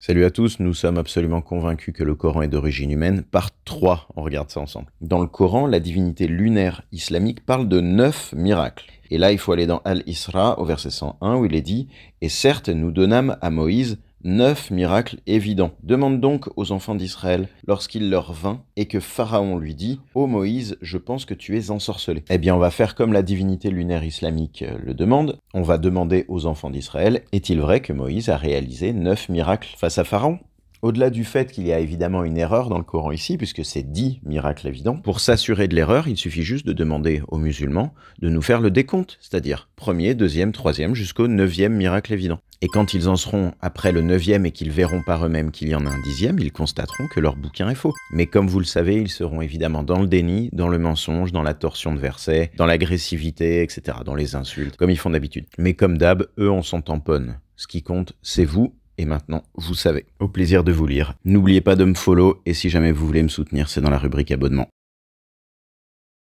Salut à tous, nous sommes absolument convaincus que le Coran est d'origine humaine. Par trois, on regarde ça ensemble. Dans le Coran, la divinité lunaire islamique parle de neuf miracles. Et là, il faut aller dans Al-Isra, au verset 101, où il est dit « Et certes, nous donnâmes à Moïse Neuf miracles évidents. Demande donc aux enfants d'Israël lorsqu'il leur vint et que Pharaon lui dit Ô Moïse, je pense que tu es ensorcelé. Eh bien, on va faire comme la divinité lunaire islamique euh, le demande. On va demander aux enfants d'Israël Est-il vrai que Moïse a réalisé neuf miracles face à Pharaon au-delà du fait qu'il y a évidemment une erreur dans le Coran ici, puisque c'est dit miracle évident, pour s'assurer de l'erreur, il suffit juste de demander aux musulmans de nous faire le décompte, c'est-à-dire premier, deuxième, troisième, jusqu'au neuvième miracle évident. Et quand ils en seront après le neuvième et qu'ils verront par eux-mêmes qu'il y en a un dixième, ils constateront que leur bouquin est faux. Mais comme vous le savez, ils seront évidemment dans le déni, dans le mensonge, dans la torsion de versets, dans l'agressivité, etc., dans les insultes, comme ils font d'habitude. Mais comme d'hab, eux, on s'en tamponne. Ce qui compte, c'est vous et maintenant, vous savez. Au plaisir de vous lire. N'oubliez pas de me follow et si jamais vous voulez me soutenir, c'est dans la rubrique abonnement.